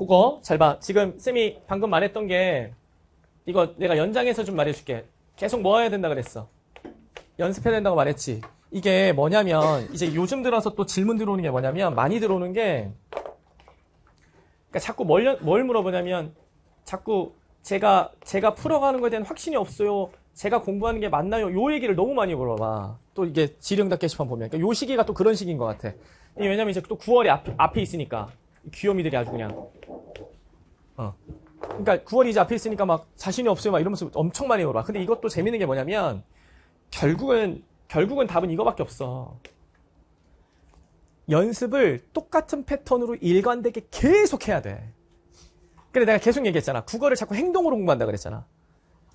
그거 잘 봐. 지금 쌤이 방금 말했던 게 이거 내가 연장해서 좀 말해줄게. 계속 모아야 된다 그랬어. 연습해야 된다고 말했지. 이게 뭐냐면 이제 요즘 들어서 또 질문 들어오는 게 뭐냐면 많이 들어오는 게 그러니까 자꾸 뭘, 뭘 물어보냐면 자꾸 제가 제가 풀어가는 거에 대한 확신이 없어요. 제가 공부하는 게 맞나요? 요 얘기를 너무 많이 물어봐. 또 이게 지령답 게시판 보면. 그러니까 요 시기가 또 그런 시기인 것 같아. 왜냐면 이제 또 9월이 앞, 앞에 있으니까. 귀요미들이 아주 그냥 어. 그러니까 9월이 이제 앞에 있으니까 막 자신이 없어요 막 이러면서 엄청 많이 물어. 근데 이것도 재밌는 게 뭐냐면 결국은 결국은 답은 이거밖에 없어. 연습을 똑같은 패턴으로 일관되게 계속 해야 돼. 근데 내가 계속 얘기했잖아. 국어를 자꾸 행동으로 공부한다 그랬잖아.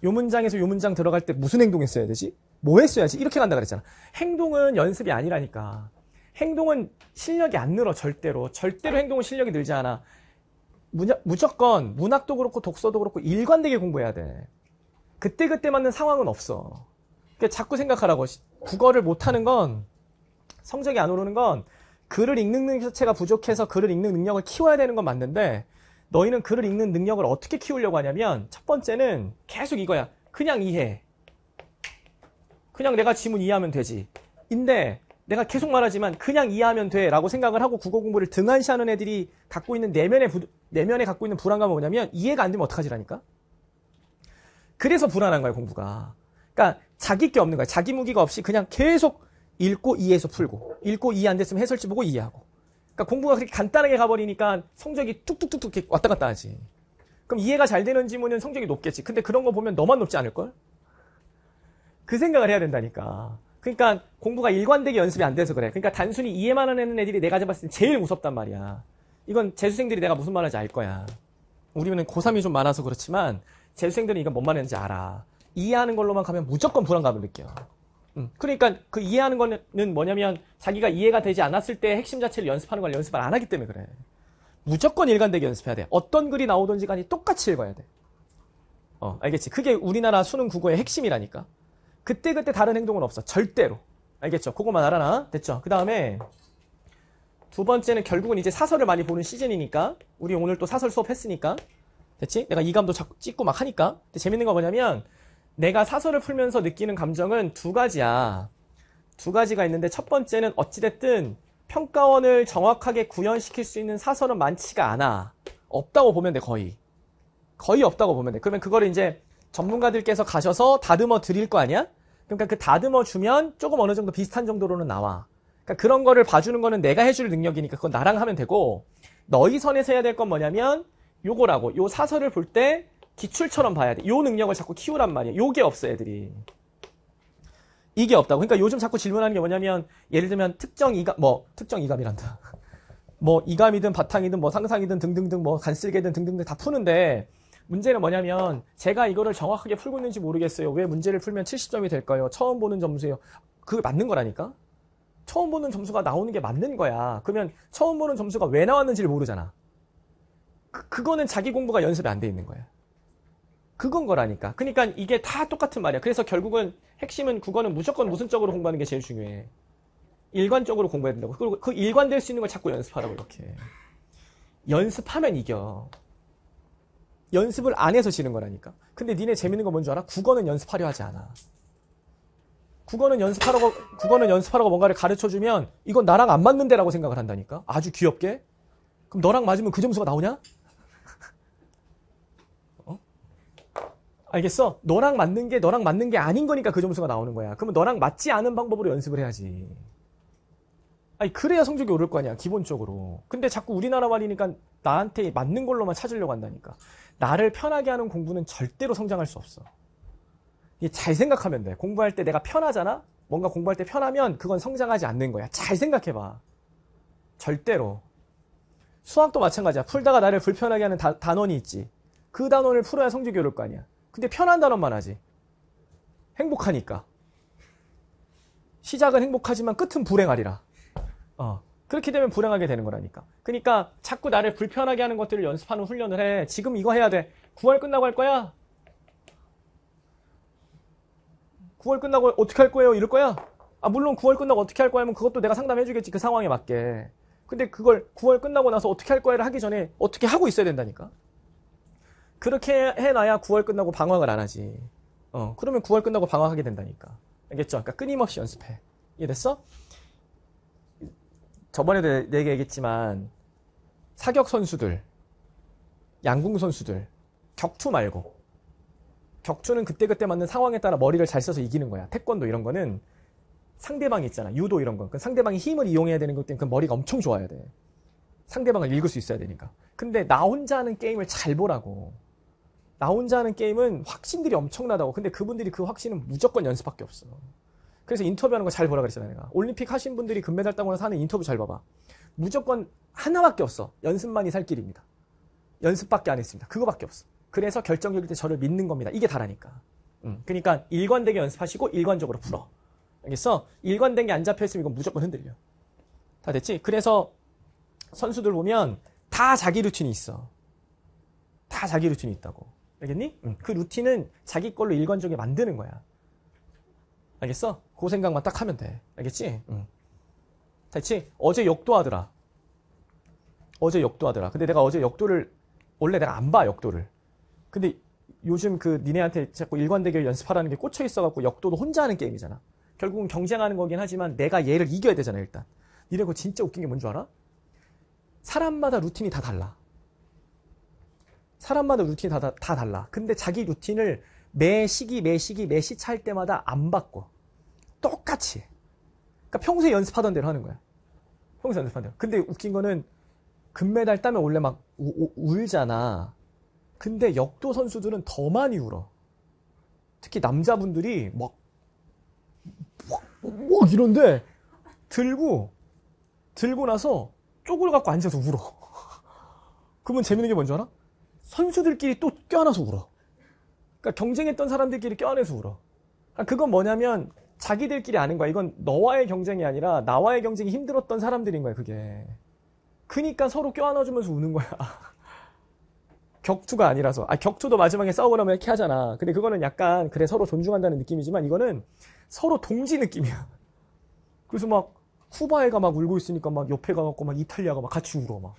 요 문장에서 요 문장 들어갈 때 무슨 행동했어야 되지? 뭐 했어야지? 이렇게 간다 그랬잖아. 행동은 연습이 아니라니까. 행동은 실력이 안 늘어 절대로 절대로 행동은 실력이 늘지 않아 무조건 문학도 그렇고 독서도 그렇고 일관되게 공부해야 돼 그때그때 맞는 상황은 없어 그러니까 자꾸 생각하라고 국어를 못하는 건 성적이 안 오르는 건 글을 읽는 능력 자체가 부족해서 글을 읽는 능력을 키워야 되는 건 맞는데 너희는 글을 읽는 능력을 어떻게 키우려고 하냐면 첫 번째는 계속 이거야 그냥 이해 그냥 내가 지문 이해하면 되지 인데 내가 계속 말하지만 그냥 이해하면 돼라고 생각을 하고 국어 공부를 등한시하는 애들이 갖고 있는 내면에 부, 내면에 갖고 있는 불안감은 뭐냐면 이해가 안 되면 어떡하지라니까. 그래서 불안한 거야 공부가. 그러니까 자기 게 없는 거야. 자기 무기가 없이 그냥 계속 읽고 이해해서 풀고 읽고 이해 안 됐으면 해설지 보고 이해하고. 그러니까 공부가 그렇게 간단하게 가버리니까 성적이 뚝뚝뚝뚝 왔다 갔다 하지. 그럼 이해가 잘 되는 지문은 성적이 높겠지. 근데 그런 거 보면 너만 높지 않을 걸? 그 생각을 해야 된다니까. 그러니까 공부가 일관되게 연습이 안 돼서 그래. 그러니까 단순히 이해만 하는 애들이 내가 잡았을 때 제일 무섭단 말이야. 이건 재수생들이 내가 무슨 말하지알 거야. 우리는 고3이 좀 많아서 그렇지만 재수생들은 이건 뭔 말인지 알아. 이해하는 걸로만 가면 무조건 불안감을 느껴. 음. 그러니까 그 이해하는 거는 뭐냐면 자기가 이해가 되지 않았을 때 핵심 자체를 연습하는 걸 연습을 안 하기 때문에 그래. 무조건 일관되게 연습해야 돼. 어떤 글이 나오든지 간에 똑같이 읽어야 돼. 어, 알겠지? 그게 우리나라 수능 국어의 핵심이라니까. 그때그때 다른 행동은 없어. 절대로. 알겠죠? 그것만 알아놔. 됐죠? 그 다음에 두 번째는 결국은 이제 사설을 많이 보는 시즌이니까 우리 오늘 또 사설 수업 했으니까 됐지? 내가 이감도 자꾸 찍고 막 하니까 근데 재밌는 건 뭐냐면 내가 사설을 풀면서 느끼는 감정은 두 가지야. 두 가지가 있는데 첫 번째는 어찌됐든 평가원을 정확하게 구현시킬 수 있는 사설은 많지가 않아. 없다고 보면 돼, 거의. 거의 없다고 보면 돼. 그러면 그걸 이제 전문가들께서 가셔서 다듬어 드릴 거 아니야? 그러니까 그 다듬어 주면 조금 어느 정도 비슷한 정도로는 나와. 그러니까 그런 거를 봐주는 거는 내가 해줄 능력이니까 그건 나랑 하면 되고 너희 선에서 해야 될 건 뭐냐면 요거라고 요 사설을 볼 때 기출처럼 봐야 돼. 요 능력을 자꾸 키우란 말이야. 요게 없어 애들이. 이게 없다고. 그러니까 요즘 자꾸 질문하는 게 뭐냐면 예를 들면 특정 이감 뭐 특정 이감이란다. 뭐 이감이든 바탕이든 뭐 상상이든 등등등 뭐 간쓸개든 등등등 다 푸는데 문제는 뭐냐면 제가 이거를 정확하게 풀고 있는지 모르겠어요. 왜 문제를 풀면 70점이 될까요? 처음 보는 점수예요. 그게 맞는 거라니까? 처음 보는 점수가 나오는 게 맞는 거야. 그러면 처음 보는 점수가 왜 나왔는지를 모르잖아. 그, 거는 자기 공부가 연습이 안 돼 있는 거야. 그건 거라니까. 그러니까 이게 다 똑같은 말이야. 그래서 결국은 핵심은 국어는 무조건 무슨쪽으로 공부하는 게 제일 중요해. 일관적으로 공부해야 된다고. 그리고 그 일관될 수 있는 걸 자꾸 연습하라고 이렇게. 연습하면 이겨. 연습을 안 해서 지는 거라니까. 근데 니네 재밌는 거 뭔 줄 알아? 국어는 연습하려 하지 않아. 국어는 연습하라고 국어는 연습하라고 뭔가를 가르쳐 주면 이건 나랑 안 맞는데라고 생각을 한다니까. 아주 귀엽게. 그럼 너랑 맞으면 그 점수가 나오냐? 어? 알겠어? 너랑 맞는 게 너랑 맞는 게 아닌 거니까 그 점수가 나오는 거야. 그러면 너랑 맞지 않은 방법으로 연습을 해야지. 아니 그래야 성적이 오를 거 아니야 기본적으로 근데 자꾸 우리나라 말이니까 나한테 맞는 걸로만 찾으려고 한다니까 나를 편하게 하는 공부는 절대로 성장할 수 없어 이게 잘 생각하면 돼 공부할 때 내가 편하잖아 뭔가 공부할 때 편하면 그건 성장하지 않는 거야 잘 생각해봐 절대로 수학도 마찬가지야 풀다가 나를 불편하게 하는 다, 단원이 있지 그 단원을 풀어야 성적이 오를 거 아니야 근데 편한 단원만 하지 행복하니까 시작은 행복하지만 끝은 불행하리라 어. 그렇게 되면 불행하게 되는 거라니까. 그러니까 자꾸 나를 불편하게 하는 것들을 연습하는 훈련을 해. 지금 이거 해야 돼. 9월 끝나고 할 거야? 9월 끝나고 어떻게 할 거예요? 이럴 거야? 아, 물론 9월 끝나고 어떻게 할 거야 하면 그것도 내가 상담해 주겠지. 그 상황에 맞게. 근데 그걸 9월 끝나고 나서 어떻게 할 거야를 하기 전에 어떻게 하고 있어야 된다니까. 그렇게 해놔야 9월 끝나고 방황을 안 하지. 어, 그러면 9월 끝나고 방황하게 된다니까. 알겠죠? 그러니까 끊임없이 연습해. 이해됐어? 저번에도 얘기했지만 사격 선수들, 양궁 선수들 격투 말고 격투는 그때그때 맞는 상황에 따라 머리를 잘 써서 이기는 거야. 태권도 이런 거는 상대방이 있잖아. 유도 이런 건. 그 상대방이 힘을 이용해야 되는 것 때문에 그 머리가 엄청 좋아야 돼. 상대방을 읽을 수 있어야 되니까. 근데 나 혼자 하는 게임을 잘 보라고. 나 혼자 하는 게임은 확신들이 엄청나다고. 근데 그분들이 그 확신은 무조건 연습밖에 없어. 그래서 인터뷰하는 거 잘 보라 그랬잖아 내가 올림픽 하신 분들이 금메달 따고 나사 하는 인터뷰 잘 봐봐 무조건 하나밖에 없어 연습만이 살 길입니다 연습밖에 안 했습니다 그거밖에 없어 그래서 결정적일 때 저를 믿는 겁니다 이게 다라니까 음. 그러니까 일관되게 연습하시고 일관적으로 풀어 알겠어? 일관된 게 안 잡혀있으면 이건 무조건 흔들려 다 됐지? 그래서 선수들 보면 다 자기 루틴이 있어 다 자기 루틴이 있다고 알겠니? 음. 그 루틴은 자기 걸로 일관적이로 만드는 거야 알겠어? 그 생각만 딱 하면 돼. 알겠지? 응. 됐지? 어제 역도하더라. 어제 역도하더라. 근데 내가 어제 역도를 원래 내가 안 봐 역도를. 근데 요즘 그 니네한테 자꾸 일관되게 연습하라는 게 꽂혀 있어갖고 역도도 혼자 하는 게임이잖아. 결국은 경쟁하는 거긴 하지만 내가 얘를 이겨야 되잖아 일단. 니네 그거 진짜 웃긴 게 뭔 줄 알아? 사람마다 루틴이 다 달라. 사람마다 루틴이 다, 다, 다 달라. 근데 자기 루틴을 매 시기 매 시기 매 시차 할 때마다 안 바꿔 똑같이 그러니까 평소에 연습하던 대로 하는 거야 평소에 연습하던 대로 근데 웃긴 거는 금메달 따면 원래 막 우, 우, 울잖아 근데 역도 선수들은 더 많이 울어 특히 남자분들이 막, 막, 막 이런데 들고 들고 나서 쪼그려 갖고 앉아서 울어 그러면 재밌는 게 뭔지 알아? 선수들끼리 또 껴안아서 울어 그러니까 경쟁했던 사람들끼리 껴안아서 울어. 아, 그건 뭐냐면 자기들끼리 아는 거야. 이건 너와의 경쟁이 아니라 나와의 경쟁이 힘들었던 사람들인 거야, 그게. 그니까 서로 껴안아주면서 우는 거야. 격투가 아니라서. 아, 격투도 마지막에 싸우고 나면 이렇게 하잖아. 근데 그거는 약간, 그래, 서로 존중한다는 느낌이지만 이거는 서로 동지 느낌이야. 그래서 막, 쿠바에가 막 울고 있으니까 막 옆에 가갖고 막 이탈리아가 막 같이 울어, 막.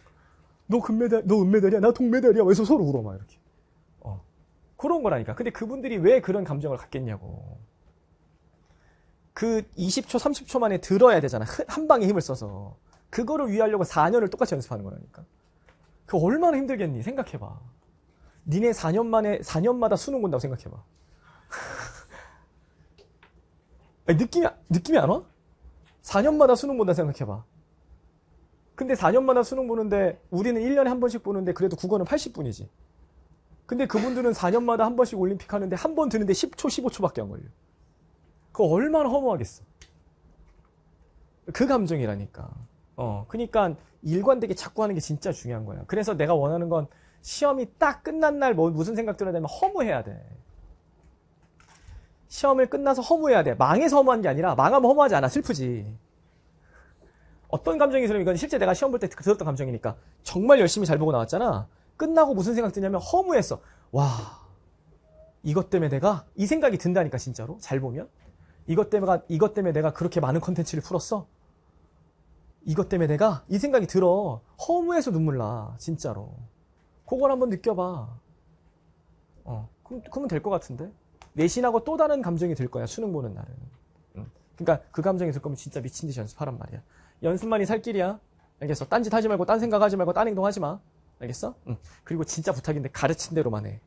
너 금메달, 너 은메달이야? 나 동메달이야? 그래서 서로 울어, 막 이렇게. 그런 거라니까. 근데 그분들이 왜 그런 감정을 갖겠냐고. 그 20초, 30초 만에 들어야 되잖아. 한 방에 힘을 써서. 그거를 위하려고 4년을 똑같이 연습하는 거라니까. 그 얼마나 힘들겠니? 생각해봐. 니네 4년 만에, 4년마다 수능 본다고 생각해봐. 아니, 느낌이, 느낌이 안 와? 4년마다 수능 본다 생각해봐. 근데 4년마다 수능 보는데 우리는 1년에 한 번씩 보는데 그래도 국어는 80분이지. 근데 그분들은 4년마다 한 번씩 올림픽 하는데 한 번 드는데 10초, 15초밖에 안 걸려. 그거 얼마나 허무하겠어. 그 감정이라니까. 어, 그니까 일관되게 자꾸 하는 게 진짜 중요한 거야. 그래서 내가 원하는 건 시험이 딱 끝난 날 뭐, 무슨 생각 들어야 되면 허무해야 돼. 시험을 끝나서 허무해야 돼. 망해서 허무한 게 아니라 망하면 허무하지 않아. 슬프지. 어떤 감정이 들으면 이건 실제 내가 시험 볼 때 들었던 감정이니까 정말 열심히 잘 보고 나왔잖아. 끝나고 무슨 생각 드냐면 허무했어. 와, 이것 때문에 내가 이 생각이 든다니까 진짜로 잘 보면 이것 때문에 이것 때문에 내가 그렇게 많은 컨텐츠를 풀었어. 이것 때문에 내가 이 생각이 들어 허무해서 눈물 나 진짜로. 그걸 한번 느껴봐. 어, 그럼, 그러면 될 것 같은데 내신하고 또 다른 감정이 들 거야 수능 보는 날은. 그러니까 그 감정이 들 거면 진짜 미친 듯이 연습하란 말이야. 연습만이 살 길이야. 알겠어. 딴 짓 하지 말고 딴 생각하지 말고 딴 행동하지 마. 알겠어? 응. 그리고 진짜 부탁인데 가르친 대로만 해.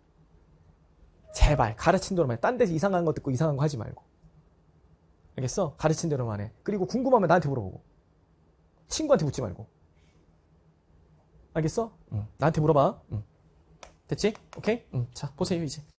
제발 가르친 대로만 해. 딴 데서 이상한 거 듣고 이상한 거 하지 말고. 알겠어? 가르친 대로만 해. 그리고 궁금하면 나한테 물어보고. 친구한테 묻지 말고. 알겠어? 응. 나한테 물어봐. 응. 됐지? 오케이? 자, 보세요, 이제.